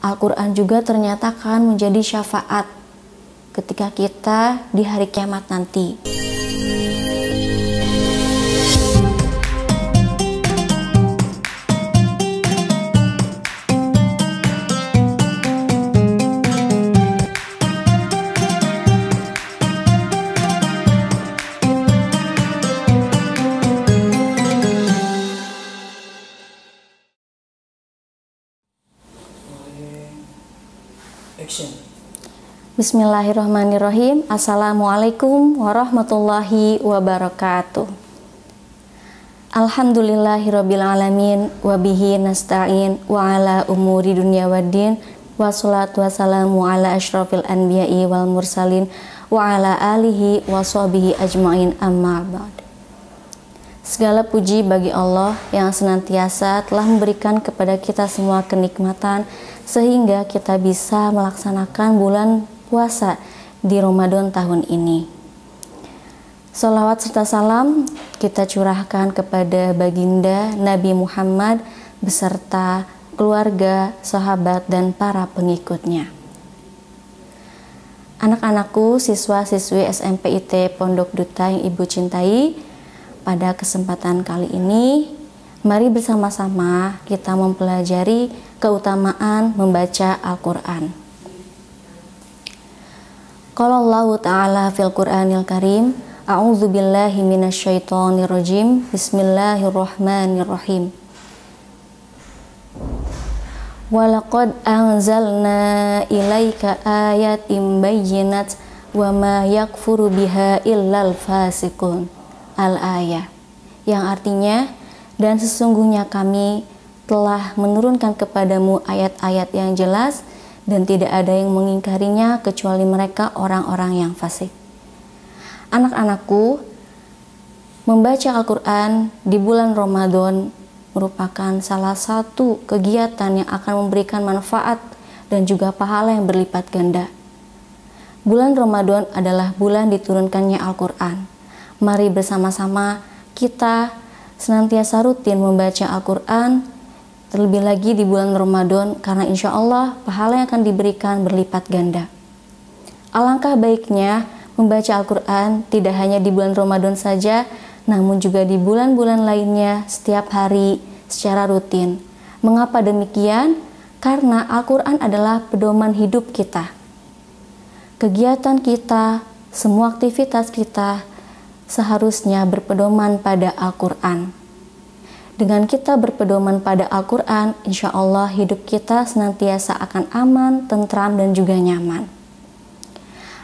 Al-Quran juga ternyata akan menjadi syafaat ketika kita di hari kiamat nanti. Bismillahirrahmanirrahim. Assalamualaikum warahmatullahi wabarakatuh. wa bihi nasta'in Wa ala umuri dunya waddin Wassalatu wassalamu ala ashrafil anbiya'i wal mursalin Wa ala alihi wa sahbihi ajma'in amma ba'd Segala puji bagi Allah yang senantiasa telah memberikan kepada kita semua kenikmatan sehingga kita bisa melaksanakan bulan puasa di Ramadan tahun ini. Salawat serta salam kita curahkan kepada baginda Nabi Muhammad beserta keluarga, sahabat, dan para pengikutnya. Anak-anakku, siswa-siswi SMP IT Pondok Duta yang Ibu cintai, pada kesempatan kali ini, mari bersama-sama kita mempelajari keutamaan membaca Al-Quran. Qala Allah Ta'ala fil Qur'anil Karim, A'udzu billahi minasyaitonir rajim. Bismillahirrahmanirrahim. Walaqad anzalna ilaika ayatin bayyinat wa ma yakfuru biha illal fasikun. Al-ayah. Yang artinya dan sesungguhnya kami telah menurunkan kepadamu ayat-ayat yang jelas dan tidak ada yang mengingkarinya kecuali mereka orang-orang yang fasik. Anak-anakku, membaca Al-Quran di bulan Ramadan merupakan salah satu kegiatan yang akan memberikan manfaat dan juga pahala yang berlipat ganda. Bulan Ramadan adalah bulan diturunkannya Al-Quran. Mari bersama-sama kita senantiasa rutin membaca Al-Quran Terlebih lagi di bulan Ramadan karena insya Allah pahala yang akan diberikan berlipat ganda. Alangkah baiknya membaca Al-Quran tidak hanya di bulan Ramadan saja, namun juga di bulan-bulan lainnya setiap hari secara rutin. Mengapa demikian? Karena Al-Quran adalah pedoman hidup kita. Kegiatan kita, semua aktivitas kita seharusnya berpedoman pada Al-Quran. Dengan kita berpedoman pada Al-Quran, insya Allah hidup kita senantiasa akan aman, tentram, dan juga nyaman.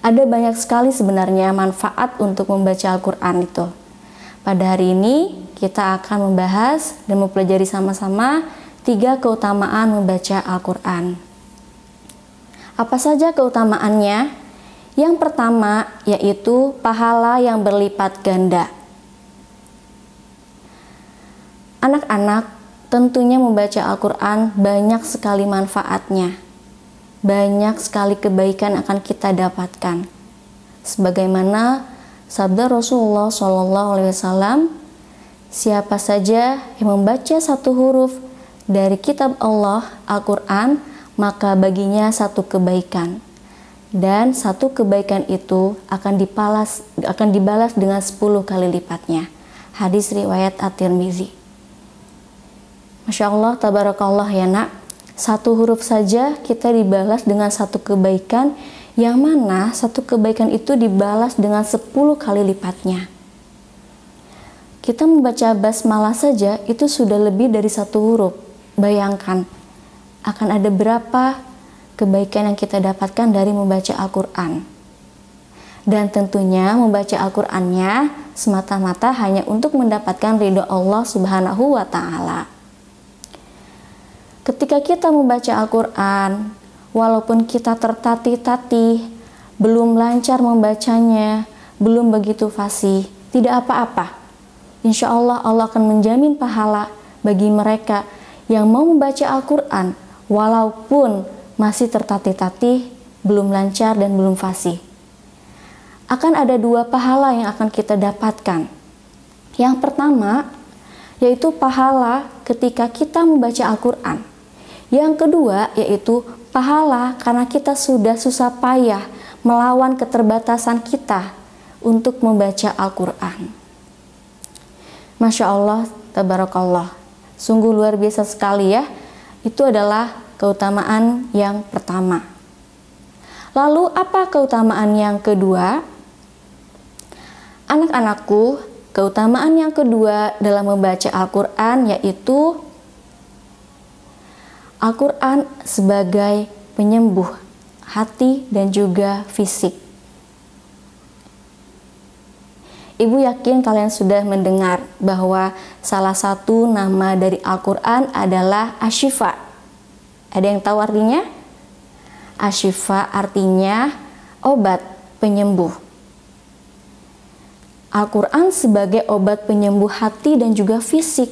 Ada banyak sekali sebenarnya manfaat untuk membaca Al-Quran itu. Pada hari ini, kita akan membahas dan mempelajari sama-sama tiga keutamaan membaca Al-Quran. Apa saja keutamaannya? Yang pertama yaitu pahala yang berlipat ganda. Anak-anak tentunya membaca Al-Quran banyak sekali manfaatnya. Banyak sekali kebaikan akan kita dapatkan. Sebagaimana sabda Rasulullah SAW, siapa saja yang membaca satu huruf dari kitab Allah Al-Quran, maka baginya satu kebaikan dan satu kebaikan itu akan dibalas akan dibalas dengan 10 kali lipatnya. Hadis riwayat At-Tirmizi. Masya Allah, tabarakallah ya nak. Satu huruf saja kita dibalas dengan satu kebaikan, yang mana satu kebaikan itu dibalas dengan 10 kali lipatnya. Kita membaca basmalah saja itu sudah lebih dari satu huruf. Bayangkan, akan ada berapa kebaikan yang kita dapatkan dari membaca Al-Quran. Dan tentunya membaca Al-Qur'annya semata-mata hanya untuk mendapatkan ridho Allah Subhanahu wa taala. Ketika kita membaca Al-Quran, walaupun kita tertatih-tatih, belum lancar membacanya, belum begitu fasih, tidak apa-apa. Insya Allah Allah akan menjamin pahala bagi mereka yang mau membaca Al-Quran walaupun masih tertatih-tatih, belum lancar dan belum fasih. Akan ada dua pahala yang akan kita dapatkan. Yang pertama, yaitu pahala ketika kita membaca Al-Quran yang kedua yaitu pahala karena kita sudah susah payah melawan keterbatasan kita untuk membaca Al-Quran. Masya Allah, tabarakallah. Sungguh luar biasa sekali ya. Itu adalah keutamaan yang pertama. Lalu apa keutamaan yang kedua? Anak-anakku, keutamaan yang kedua dalam membaca Al-Quran yaitu Al-Quran sebagai penyembuh hati dan juga fisik. Ibu yakin kalian sudah mendengar bahwa salah satu nama dari Al-Quran adalah Ashifa. Ada yang tahu artinya? Ashifa artinya obat penyembuh. Al-Quran sebagai obat penyembuh hati dan juga fisik.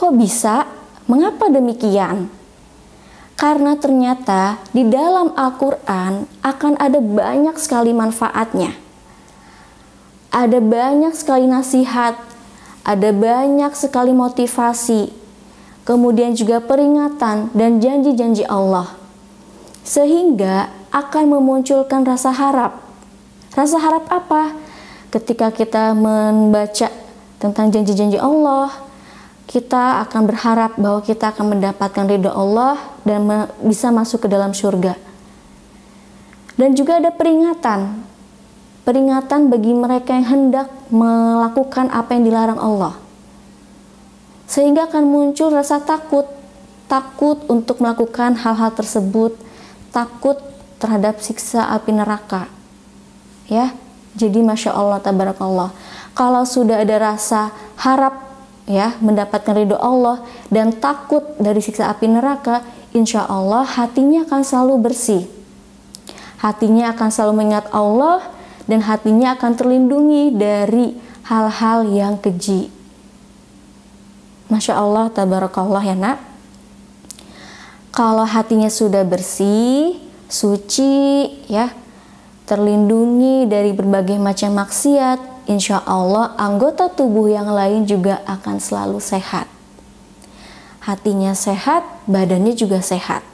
Kok bisa Mengapa demikian? Karena ternyata di dalam Al-Quran akan ada banyak sekali manfaatnya. Ada banyak sekali nasihat, ada banyak sekali motivasi, kemudian juga peringatan dan janji-janji Allah, sehingga akan memunculkan rasa harap. Rasa harap apa? Ketika kita membaca tentang janji-janji Allah, kita akan berharap bahwa kita akan mendapatkan ridho Allah dan bisa masuk ke dalam surga. Dan juga ada peringatan, peringatan bagi mereka yang hendak melakukan apa yang dilarang Allah. Sehingga akan muncul rasa takut, takut untuk melakukan hal-hal tersebut, takut terhadap siksa api neraka. Ya, jadi masya Allah, tabarakallah. Kalau sudah ada rasa harap ya mendapatkan ridho Allah dan takut dari siksa api neraka, insya Allah hatinya akan selalu bersih. Hatinya akan selalu mengingat Allah dan hatinya akan terlindungi dari hal-hal yang keji. Masya Allah, tabarakallah ya nak. Kalau hatinya sudah bersih, suci, ya, terlindungi dari berbagai macam maksiat, insya Allah anggota tubuh yang lain juga akan selalu sehat. Hatinya sehat, badannya juga sehat.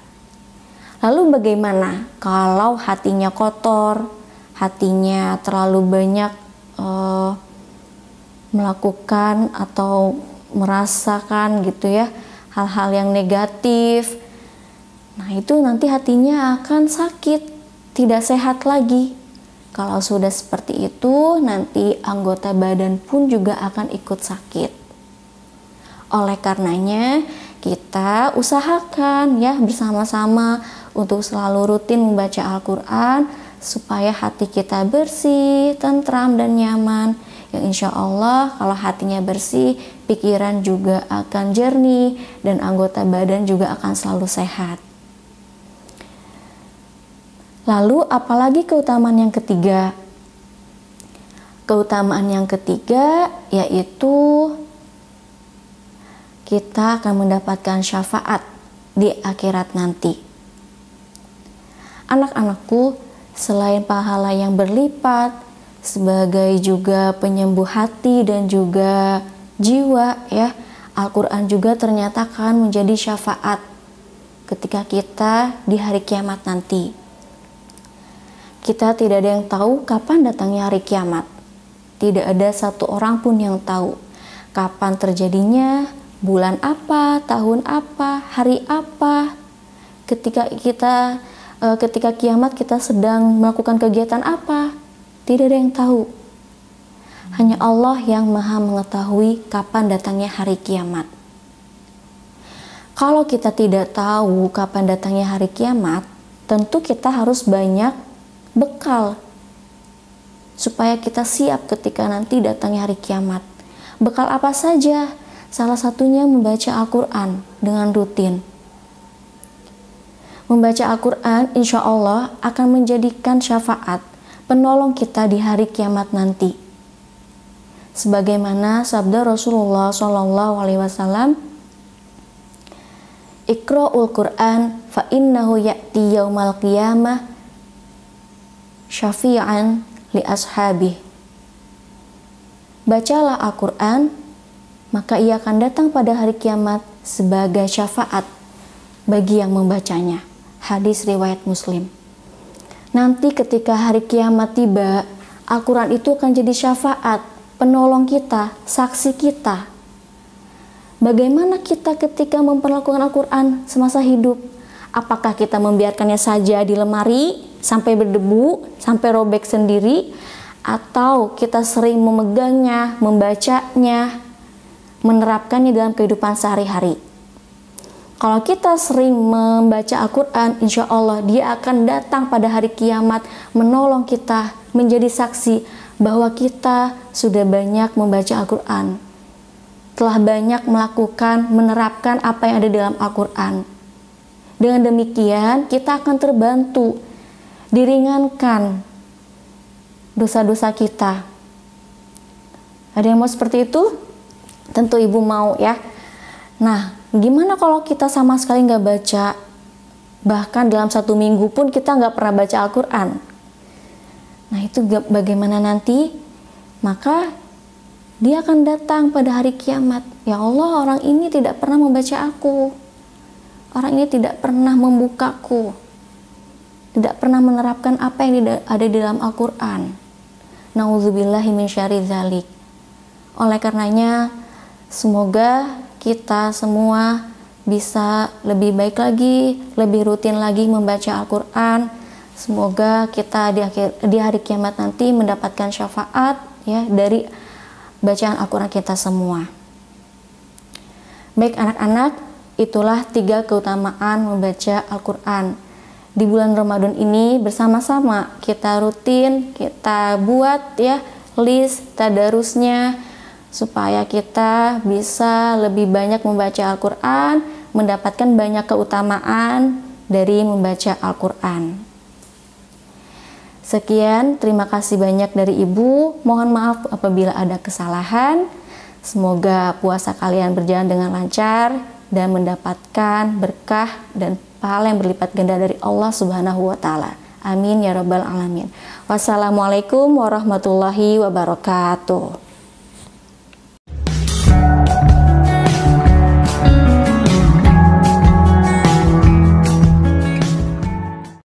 Lalu bagaimana kalau hatinya kotor, hatinya terlalu banyak eh, melakukan atau merasakan gitu ya hal-hal yang negatif. Nah, itu nanti hatinya akan sakit, tidak sehat lagi. Kalau sudah seperti itu, nanti anggota badan pun juga akan ikut sakit. Oleh karenanya, kita usahakan ya bersama-sama untuk selalu rutin membaca Al-Quran supaya hati kita bersih, tentram, dan nyaman. Yang insya Allah kalau hatinya bersih, pikiran juga akan jernih dan anggota badan juga akan selalu sehat. Lalu apalagi keutamaan yang ketiga? Keutamaan yang ketiga yaitu kita akan mendapatkan syafaat di akhirat nanti. Anak-anakku, selain pahala yang berlipat, sebagai juga penyembuh hati dan juga jiwa ya, Al-Quran juga ternyata akan menjadi syafaat ketika kita di hari kiamat nanti. Kita tidak ada yang tahu kapan datangnya hari kiamat. Tidak ada satu orang pun yang tahu kapan terjadinya, bulan apa, tahun apa, hari apa. Ketika kita eh, ketika kiamat kita sedang melakukan kegiatan apa? Tidak ada yang tahu. Hanya Allah yang Maha mengetahui kapan datangnya hari kiamat. Kalau kita tidak tahu kapan datangnya hari kiamat, tentu kita harus banyak bekal supaya kita siap ketika nanti datangnya hari kiamat. Bekal apa saja? Salah satunya membaca Al-Quran dengan rutin. Membaca Al-Quran insya Allah akan menjadikan syafaat penolong kita di hari kiamat nanti. Sebagaimana sabda Rasulullah SAW, Alaihi Wasallam, Quran fa innahu ya'ti yaumal qiyamah syafi'an li ashabih. Bacalah Al-Quran, maka ia akan datang pada hari kiamat sebagai syafaat bagi yang membacanya. Hadis riwayat Muslim. Nanti ketika hari kiamat tiba, Al-Quran itu akan jadi syafaat, penolong kita, saksi kita. Bagaimana kita ketika memperlakukan Al-Quran semasa hidup? Apakah kita membiarkannya saja di lemari? sampai berdebu, sampai robek sendiri, atau kita sering memegangnya, membacanya, menerapkannya dalam kehidupan sehari-hari. Kalau kita sering membaca Al-Quran, insya Allah dia akan datang pada hari kiamat menolong kita menjadi saksi bahwa kita sudah banyak membaca Al-Quran. Telah banyak melakukan, menerapkan apa yang ada dalam Al-Quran. Dengan demikian, kita akan terbantu diringankan dosa-dosa kita. Ada yang mau seperti itu? Tentu ibu mau ya. Nah, gimana kalau kita sama sekali nggak baca? Bahkan dalam satu minggu pun kita nggak pernah baca Al-Quran. Nah, itu bagaimana nanti? Maka dia akan datang pada hari kiamat. Ya Allah, orang ini tidak pernah membaca aku. Orang ini tidak pernah membukaku tidak pernah menerapkan apa yang ada di dalam Al-Quran. Nauzubillahi Oleh karenanya, semoga kita semua bisa lebih baik lagi, lebih rutin lagi membaca Al-Quran. Semoga kita di, akhir, di hari kiamat nanti mendapatkan syafaat ya dari bacaan Al-Quran kita semua. Baik anak-anak, itulah tiga keutamaan membaca Al-Quran di bulan Ramadan ini bersama-sama kita rutin, kita buat ya list tadarusnya supaya kita bisa lebih banyak membaca Al-Qur'an, mendapatkan banyak keutamaan dari membaca Al-Qur'an. Sekian, terima kasih banyak dari Ibu. Mohon maaf apabila ada kesalahan. Semoga puasa kalian berjalan dengan lancar dan mendapatkan berkah dan pahala yang berlipat ganda dari Allah Subhanahu wa taala. Amin ya rabbal alamin. Wassalamualaikum warahmatullahi wabarakatuh.